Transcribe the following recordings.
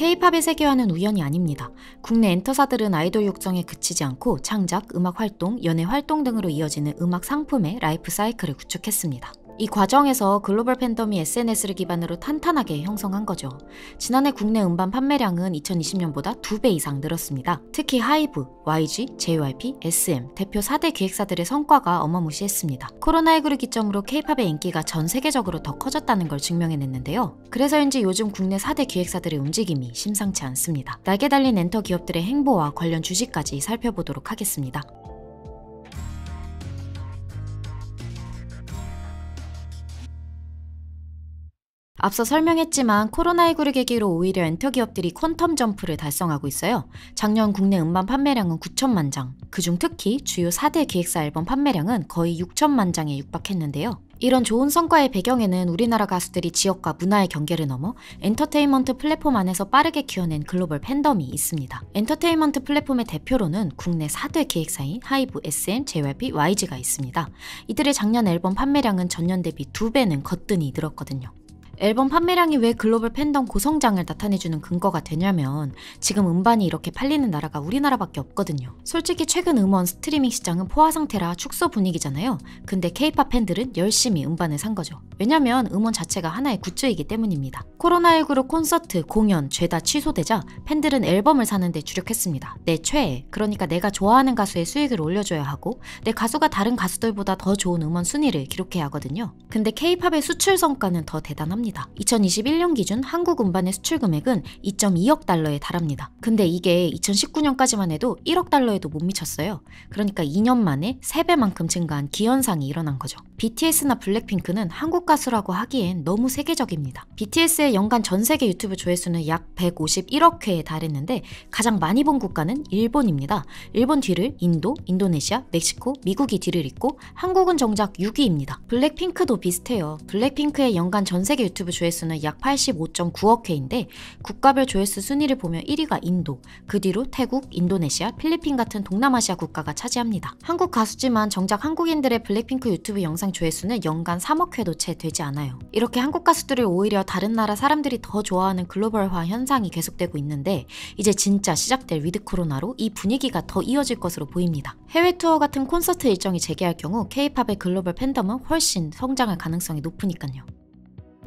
K-팝이 세계화는 우연이 아닙니다. 국내 엔터사들은 아이돌 육성에 그치지 않고 창작, 음악 활동, 연애 활동 등으로 이어지는 음악 상품의 라이프 사이클을 구축했습니다. 이 과정에서 글로벌 팬덤이 SNS를 기반으로 탄탄하게 형성한 거죠. 지난해 국내 음반 판매량은 2020년보다 2배 이상 늘었습니다. 특히 하이브, YG, JYP, SM 대표 4대 기획사들의 성과가 어마무시했습니다. 코로나19를 기점으로 K-팝의 인기가 전 세계적으로 더 커졌다는 걸 증명해냈는데요. 그래서인지 요즘 국내 4대 기획사들의 움직임이 심상치 않습니다. 날개 달린 엔터 기업들의 행보와 관련 주식까지 살펴보도록 하겠습니다. 앞서 설명했지만 코로나19를 계기로 오히려 엔터 기업들이 퀀텀 점프를 달성하고 있어요. 작년 국내 음반 판매량은 9천만 장, 그중 특히 주요 4대 기획사 앨범 판매량은 거의 6천만 장에 육박했는데요. 이런 좋은 성과의 배경에는 우리나라 가수들이 지역과 문화의 경계를 넘어 엔터테인먼트 플랫폼 안에서 빠르게 키워낸 글로벌 팬덤이 있습니다. 엔터테인먼트 플랫폼의 대표로는 국내 4대 기획사인 하이브, SM, JYP, YG가 있습니다. 이들의 작년 앨범 판매량은 전년 대비 2배는 거뜬히 늘었거든요. 앨범 판매량이 왜 글로벌 팬덤 고성장을 나타내주는 근거가 되냐면 지금 음반이 이렇게 팔리는 나라가 우리나라밖에 없거든요. 솔직히 최근 음원 스트리밍 시장은 포화 상태라 축소 분위기잖아요. 근데 케이팝 팬들은 열심히 음반을 산 거죠. 왜냐면 음원 자체가 하나의 굿즈이기 때문입니다. 코로나19로 콘서트, 공연 죄다 취소되자 팬들은 앨범을 사는데 주력했습니다. 내 최애, 그러니까 내가 좋아하는 가수의 수익을 올려줘야 하고 내 가수가 다른 가수들보다 더 좋은 음원 순위를 기록해야 하거든요. 근데 케이팝의 수출 성과는 더 대단합니다. 했니다 2021년 기준 한국 음반의 수출 금액은 2.2억 달러에 달합니다. 근데 이게 2019년까지만 해도 1억 달러에도 못 미쳤어요. 그러니까 2년 만에 3배만큼 증가한 기현상이 일어난 거죠. BTS나 블랙핑크는 한국 가수라고 하기엔 너무 세계적입니다. BTS의 연간 전 세계 유튜브 조회수는 약 151억 회에 달했는데 가장 많이 본 국가는 일본입니다. 일본 뒤를 인도, 인도네시아, 멕시코, 미국이 뒤를 잇고 한국은 정작 6위입니다. 블랙핑크도 비슷해요. 블랙핑크의 연간 전 세계 유튜브 유튜브 조회수는 약 85.9억 회인데 국가별 조회수 순위를 보면 1위가 인도, 그 뒤로 태국, 인도네시아, 필리핀 같은 동남아시아 국가가 차지합니다. 한국 가수지만 정작 한국인들의 블랙핑크 유튜브 영상 조회수는 연간 3억 회도 채 되지 않아요. 이렇게 한국 가수들을 오히려 다른 나라 사람들이 더 좋아하는 글로벌화 현상이 계속되고 있는데 이제 진짜 시작될 위드 코로나로 이 분위기가 더 이어질 것으로 보입니다. 해외 투어 같은 콘서트 일정이 재개할 경우 케이팝의 글로벌 팬덤은 훨씬 성장할 가능성이 높으니까요.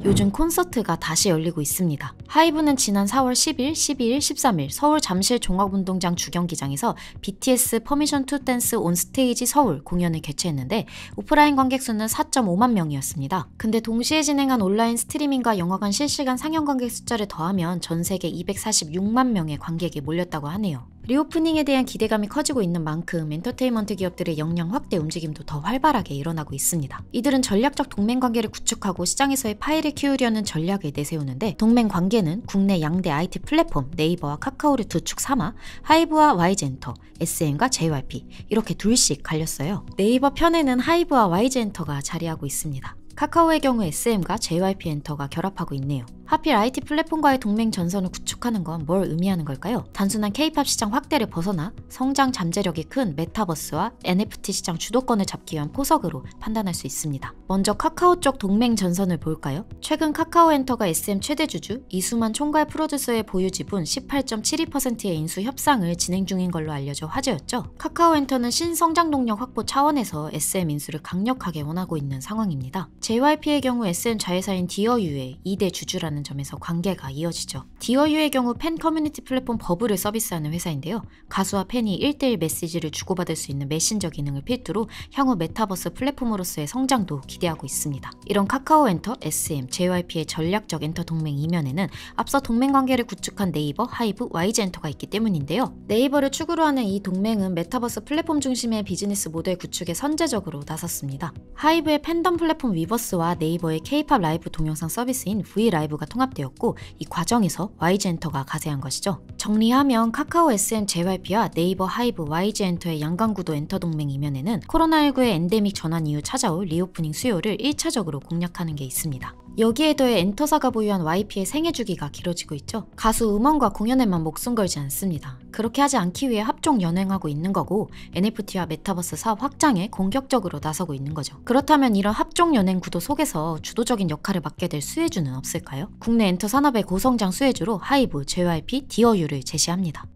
요즘 콘서트가 다시 열리고 있습니다. 하이브는 지난 4월 10일, 12일, 13일 서울 잠실 종합운동장 주경기장에서 BTS 퍼미션 투 댄스 온 스테이지 서울 공연을 개최했는데 오프라인 관객 수는 4.5만 명이었습니다. 근데 동시에 진행한 온라인 스트리밍과 영화관 실시간 상영 관객 숫자를 더하면 전 세계 246만 명의 관객이 몰렸다고 하네요. 리오프닝에 대한 기대감이 커지고 있는 만큼 엔터테인먼트 기업들의 역량 확대 움직임도 더 활발하게 일어나고 있습니다. 이들은 전략적 동맹 관계를 구축하고 시장에서의 파일을 키우려는 전략을 내세우는데 동맹 관계는 국내 양대 IT 플랫폼 네이버와 카카오를 두 축 삼아 하이브와 와이젠터 SM과 JYP 이렇게 둘씩 갈렸어요. 네이버 편에는 하이브와 와이젠터가 자리하고 있습니다. 카카오의 경우 SM과 JYP 엔터가 결합하고 있네요. 하필 IT 플랫폼과의 동맹 전선을 구축하는 건 뭘 의미하는 걸까요? 단순한 K-팝 시장 확대를 벗어나 성장 잠재력이 큰 메타버스와 NFT 시장 주도권을 잡기 위한 포석으로 판단할 수 있습니다. 먼저 카카오 쪽 동맹 전선을 볼까요? 최근 카카오 엔터가 SM 최대 주주 이수만 총괄 프로듀서의 보유 지분 18.72%의 인수 협상을 진행 중인 걸로 알려져 화제였죠. 카카오 엔터는 신성장 동력 확보 차원에서 SM 인수를 강력하게 원하고 있는 상황입니다. JYP의 경우 SN 자회사인 디어유의 2대 주주라는 점에서 관계가 이어지죠. 디어유의 경우 팬 커뮤니티 플랫폼 버블을 서비스하는 회사인데요. 가수와 팬이 1대1 메시지를 주고받을 수 있는 메신저 기능을 필두로 향후 메타버스 플랫폼으로서의 성장도 기대하고 있습니다. 이런 카카오 엔터, SM, JYP의 전략적 엔터 동맹 이면에는 앞서 동맹 관계를 구축한 네이버, 하이브, YG 엔터가 있기 때문인데요. 네이버를 축으로 하는 이 동맹은 메타버스 플랫폼 중심의 비즈니스 모델 구축에 선제적으로 나섰습니다. 하이브의 팬덤 플랫폼 위버 버스와 네이버의 K-팝 라이브 동영상 서비스인 V라이브가 통합되었고 이 과정에서 YG엔터가 가세한 것이죠. 정리하면 카카오 SM JYP와 네이버 하이브 YG 엔터의 양강구도 엔터 동맹 이면에는 코로나19의 엔데믹 전환 이후 찾아올 리오프닝 수요를 1차적으로 공략하는 게 있습니다. 여기에 더해 엔터사가 보유한 YP의 생애 주기가 길어지고 있죠. 가수 음원과 공연에만 목숨 걸지 않습니다. 그렇게 하지 않기 위해 합종 연행하고 있는 거고 NFT와 메타버스 사업 확장에 공격적으로 나서고 있는 거죠. 그렇다면 이런 합종 연행 구도 속에서 주도적인 역할을 맡게 될 수혜주는 없을까요? 국내 엔터 산업의 고성장 수혜주로 하이브, JYP, 디어유를 자료를 제시합니다.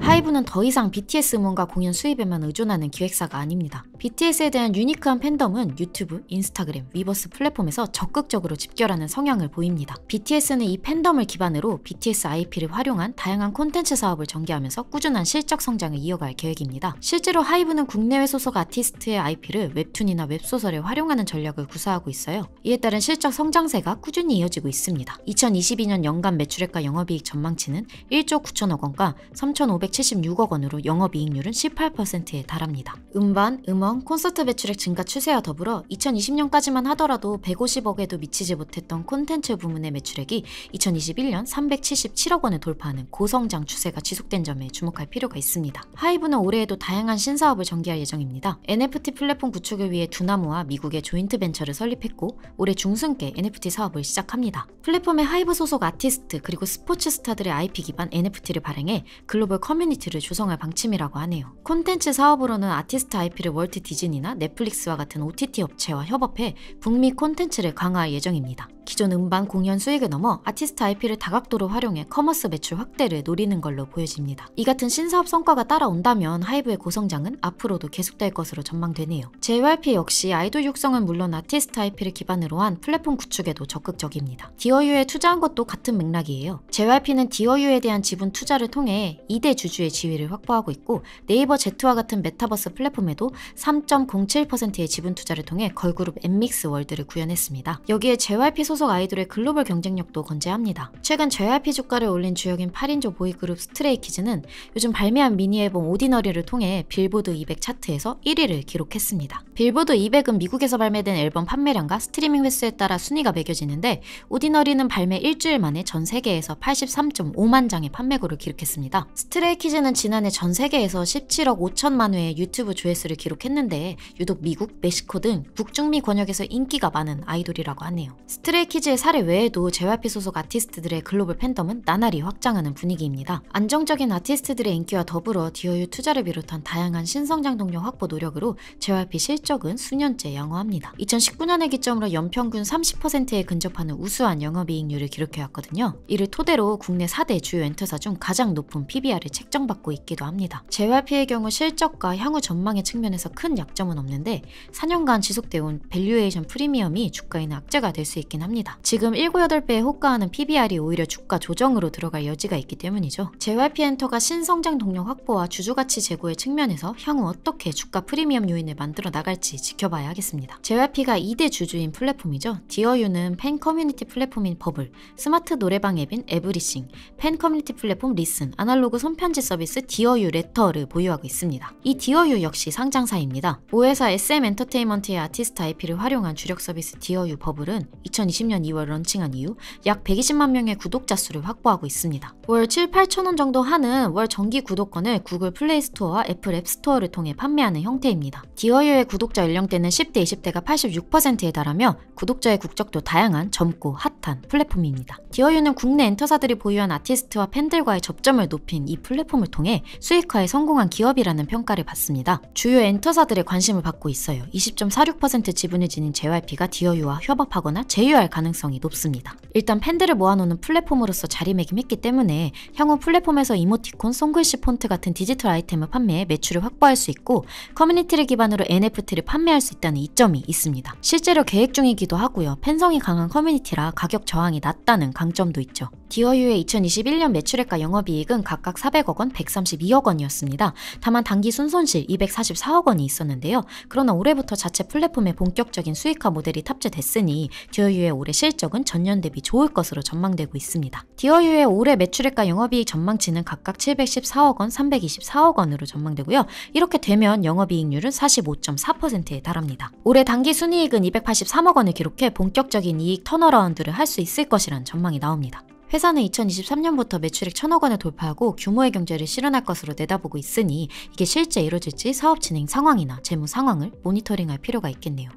하이브는 더 이상 BTS 음원과 공연 수입에만 의존하는 기획사가 아닙니다. BTS에 대한 유니크한 팬덤은 유튜브, 인스타그램, 위버스 플랫폼에서 적극적으로 집결하는 성향을 보입니다. BTS는 이 팬덤을 기반으로 BTS IP를 활용한 다양한 콘텐츠 사업을 전개하면서 꾸준한 실적 성장을 이어갈 계획입니다. 실제로 하이브는 국내외 소속 아티스트의 IP를 웹툰이나 웹소설에 활용하는 전략을 구사하고 있어요. 이에 따른 실적 성장세가 꾸준히 이어지고 있습니다. 2022년 연간 매출액과 영업이익 전망치는 1조 9천억 원과 3,500 1 7 6억 원으로 영업이익률은 18%에 달합니다. 음반, 음원, 콘서트 배출액 증가 추세와 더불어 2020년까지만 하더라도 150억에도 미치지 못했던 콘텐츠 부문의 매출액이 2021년 377억 원을 돌파하는 고성장 추세가 지속된 점에 주목할 필요가 있습니다. 하이브는 올해에도 다양한 신사업을 전개할 예정입니다. NFT 플랫폼 구축을 위해 두나무와 미국의 조인트 벤처를 설립했고 올해 중순께 NFT 사업을 시작합니다. 플랫폼의 하이브 소속 아티스트 그리고 스포츠 스타들의 IP 기반 NFT를 발행해 글로벌 커뮤니티 커뮤니티를 조성할 방침이라고 하네요. 콘텐츠 사업으로는 아티스트 IP를 월트 디즈니나 넷플릭스와 같은 OTT 업체와 협업해 북미 콘텐츠를 강화할 예정입니다. 기존 음반 공연 수익을 넘어 아티스트 IP를 다각도로 활용해 커머스 매출 확대를 노리는 걸로 보여집니다. 이 같은 신사업 성과가 따라온다면 하이브의 고성장은 앞으로도 계속될 것으로 전망되네요. JYP 역시 아이돌 육성은 물론 아티스트 IP를 기반으로 한 플랫폼 구축에도 적극적입니다. 디어유에 투자한 것도 같은 맥락이에요. JYP는 디어유에 대한 지분 투자를 통해 2대 주주의 지위를 확보하고 있고 네이버 Z와 같은 메타버스 플랫폼에도 3.07%의 지분 투자를 통해 걸그룹 엠믹스 월드를 구현했습니다. 여기에 JYP 소 소속 아이돌의 글로벌 경쟁력도 건재합니다. 최근 JYP 주가를 올린 주역인 8인조 보이그룹 스트레이키즈는 요즘 발매한 미니앨범 오디너리를 통해 빌보드 200 차트에서 1위를 기록했습니다. 빌보드 200은 미국에서 발매된 앨범 판매량과 스트리밍 횟수에 따라 순위가 매겨지는데 오디너리는 발매 일주일 만에 전 세계에서 83.5만 장의 판매고를 기록했습니다. 스트레이키즈는 지난해 전 세계에서 17억 5천만 회의 유튜브 조회수를 기록했는데 유독 미국, 멕시코 등 북중미 권역에서 인기가 많은 아이돌이라고 하네요. 스트레이 스트레이키즈의 사례 외에도 JYP 소속 아티스트들의 글로벌 팬덤은 나날이 확장하는 분위기입니다. 안정적인 아티스트들의 인기와 더불어 디어유 투자를 비롯한 다양한 신성장 동력 확보 노력으로 JYP 실적은 수년째 양호합니다. 2 0 1 9년에 기점으로 연평균 30%에 근접하는 우수한 영업이익률을 기록해왔거든요. 이를 토대로 국내 4대 주요 엔터사 중 가장 높은 PBR을 책정받고 있기도 합니다. JYP의 경우 실적과 향후 전망의 측면에서 큰 약점은 없는데 4년간 지속돼온 밸류에이션 프리미엄이 주가에는 악재가 될 수 있긴 합니다. 합니다. 지금 198배에 호가하는 PBR이 오히려 주가 조정으로 들어갈 여지가 있기 때문이죠. JYP 엔터가 신성장 동력 확보와 주주가치 제고의 측면에서 향후 어떻게 주가 프리미엄 요인을 만들어 나갈지 지켜봐야 하겠습니다. JYP가 2대 주주인 플랫폼이죠. 디어유는 팬 커뮤니티 플랫폼인 버블, 스마트 노래방 앱인 에브리싱, 팬 커뮤니티 플랫폼 리슨, 아날로그 손편지 서비스 디어유 레터를 보유하고 있습니다. 이 디어유 역시 상장사입니다. 모회사 SM 엔터테인먼트의 아티스트 IP를 활용한 주력 서비스 디어유 버블은 2020 2020년 2월 런칭한 이후 약 120만 명의 구독자 수를 확보하고 있습니다. 월 7, 8천 원 정도 하는 월 정기 구독권을 구글 플레이 스토어와 애플 앱 스토어를 통해 판매하는 형태입니다. 디어유의 구독자 연령대는 10대, 20대가 86%에 달하며 구독자의 국적도 다양한 젊고 핫한 플랫폼입니다. 디어유는 국내 엔터사들이 보유한 아티스트와 팬들과의 접점을 높인 이 플랫폼을 통해 수익화에 성공한 기업이라는 평가를 받습니다. 주요 엔터사들의 관심을 받고 있어요. 20.46% 지분을 지닌 JYP가 디어유와 협업하거나 제휴할 폭발할 가능성이 높습니다. 일단 팬들을 모아놓는 플랫폼으로서 자리매김했기 때문에 향후 플랫폼에서 이모티콘, 송글씨 폰트 같은 디지털 아이템을 판매해 매출을 확보할 수 있고 커뮤니티를 기반으로 NFT를 판매할 수 있다는 이점이 있습니다. 실제로 계획 중이기도 하고요. 팬성이 강한 커뮤니티라 가격 저항이 낮다는 강점도 있죠. 디어유의 2021년 매출액과 영업이익은 각각 400억 원, 132억 원이었습니다. 다만 단기 순손실 244억 원이 있었는데요. 그러나 올해부터 자체 플랫폼의 본격적인 수익화 모델이 탑재됐으니 디어유의 올해 실적은 전년 대비 좋을 것으로 전망되고 있습니다. 디어유의 올해 매출액과 영업이익 전망치는 각각 714억 원, 324억 원으로 전망되고요. 이렇게 되면 영업이익률은 45.4%에 달합니다. 올해 단기 순이익은 283억 원을 기록해 본격적인 이익 터널라운드를할 수 있을 것이란 전망이 나옵니다. 회사는 2023년부터 매출액 1000억 원을 돌파하고 규모의 경제를 실현할 것으로 내다보고 있으니 이게 실제 이뤄질지 사업 진행 상황이나 재무 상황을 모니터링할 필요가 있겠네요.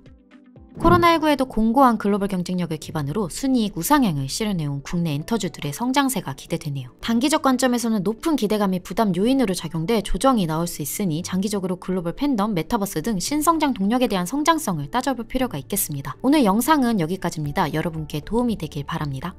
코로나19에도 공고한 글로벌 경쟁력을 기반으로 순이익 우상향을 실현해온 국내 엔터주들의 성장세가 기대되네요. 단기적 관점에서는 높은 기대감이 부담 요인으로 작용돼 조정이 나올 수 있으니 장기적으로 글로벌 팬덤, 메타버스 등 신성장 동력에 대한 성장성을 따져볼 필요가 있겠습니다. 오늘 영상은 여기까지입니다. 여러분께 도움이 되길 바랍니다.